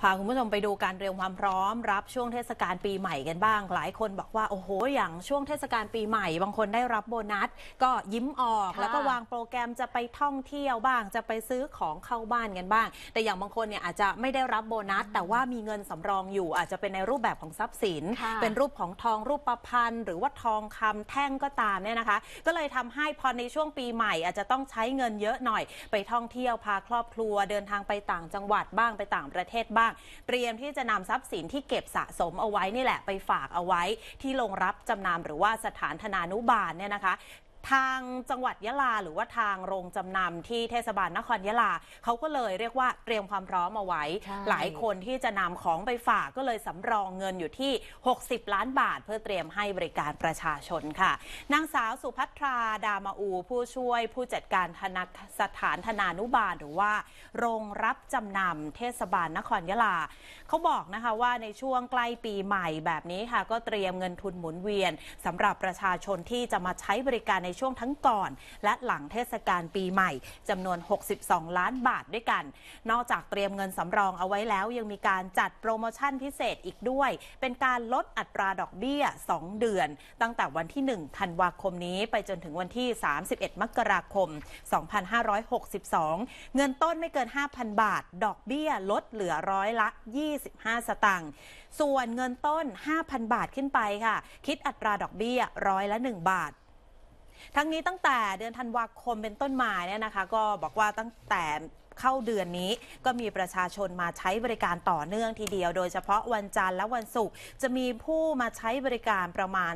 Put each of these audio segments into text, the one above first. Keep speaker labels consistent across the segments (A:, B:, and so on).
A: พาคุณผู้ชมไปดูการเตรียมความพร้อมรับช่วงเทศกาลปีใหม่กันบ้าง หลายคนบอกว่า โอ้โห อย่างช่วงเทศกาลปีใหม่ บางคนได้รับโบนัสก็ยิ้มออก แล้วก็วางโปรแกรมจะไปท่องเที่ยวบ้าง จะไปซื้อของเข้าบ้านกันบ้าง แต่อย่างบางคนเนี่ยอาจจะไม่ได้รับโบนัสแต่ว่ามีเงินสำรองอยู่อาจจะเป็นในรูปแบบของทรัพย์สิน เป็นรูปของทองรูปประพันธ์หรือว่าทองคำแท่งก็ตามเนี่ยนะคะก็เลยทำให้พอในช่วงปีใหม่อาจจะต้องใช้เงินเยอะหน่อยไปท่องเที่ยวพาครอบครัวเดินทางไปต่างจังหวัดบ้างไปต่างประเทศบ้างเตรียมที่จะนำทรัพย์สินที่เก็บสะสมเอาไว้นี่แหละไปฝากเอาไว้ ที่โรงรับจำนำหรือว่าสถานธนานุบาลเนี่ยนะคะทางจังหวัดยะลาหรือว่าทางโรงจำนำที่เทศบาลนครยะลาเขาก็เลยเรียกว่าเตรียมความพร้อมเอาไว้ หลายคนที่จะนำของไปฝากก็เลยสำรองเงินอยู่ที่ 60 ล้านบาท เพื่อเตรียมให้บริการประชาชนค่ะนางสาวสุพัทราดามาอูผู้ช่วยผู้จัดการธนาสถานธนานุบาลหรือว่า โรงรับจำนำเทศบาลนครยะลาเขาบอกนะคะว่าในช่วงใกล้ปีใหม่แบบนี้ค่ะ ก็เตรียมเงินทุนหมุนเวียนสำหรับประชาชนที่จะมาใช้บริการในช่วงทั้งก่อนและหลังเทศกาลปีใหม่จำนวน 62 ล้านบาทด้วยกัน นอกจากเตรียมเงินสำรองเอาไว้แล้วยังมีการจัดโปรโมชั่นพิเศษอีกด้วย เป็นการลดอัตราดอกเบี้ย 2 เดือน ตั้งแต่วันที่1ธันวาคมนี้ไปจนถึงวันที่ 31 มกราคม 2562 เงินต้นไม่เกิน 5,000 บาท ดอกเบี้ยลดเหลือร้อยละ 25 สตางค์ ส่วนเงินต้น 5,000 บาทขึ้นไปค่ะ คิดอัตราดอกเบี้ยร้อยละ1บาททั้งนี้ตั้งแต่เดือนธันวาคมเป็นต้นมาเนี่ยนะคะก็บอกว่าตั้งแต่เข้าเดือนนี้ก็มีประชาชนมาใช้บริการต่อเนื่องทีเดียว โดยเฉพาะวันจันทร์และวันศุกร์จะมีผู้มาใช้บริการประมาณ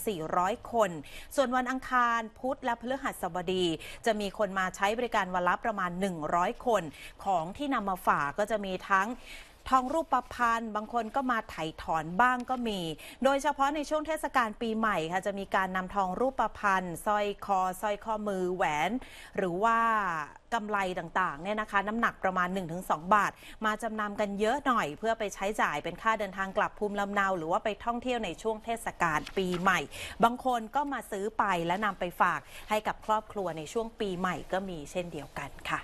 A: 300-400 คน ส่วนวันอังคารพุธและพฤหัสบดี จะมีคนมาใช้บริการวันละประมาณ100 คน ของที่นำมาฝากก็จะมีทั้งทองรูปประพันธ์บางคนก็มาไถ่ถอนบ้างก็มี โดยเฉพาะในช่วงเทศกาลปีใหม่ค่ะจะมีการนำทองรูปประพันธ์สร้อยคอสร้อยข้อมือ แหวน หรือว่ากำไรต่างๆเนี่ยนะคะ น้ำหนักประมาณ 1-2 บาท มาจำนากันเยอะหน่อยเพื่อไปใช้จ่ายเป็นค่าเดินทางกลับภูมิลำเนา หรือว่าไปท่องเที่ยวในช่วงเทศกาลปีใหม่ บางคนก็มาซื้อไปและนำไปฝากให้กับครอบครัวในช่วงปีใหม่ก็มีเช่นเดียวกันค่ะ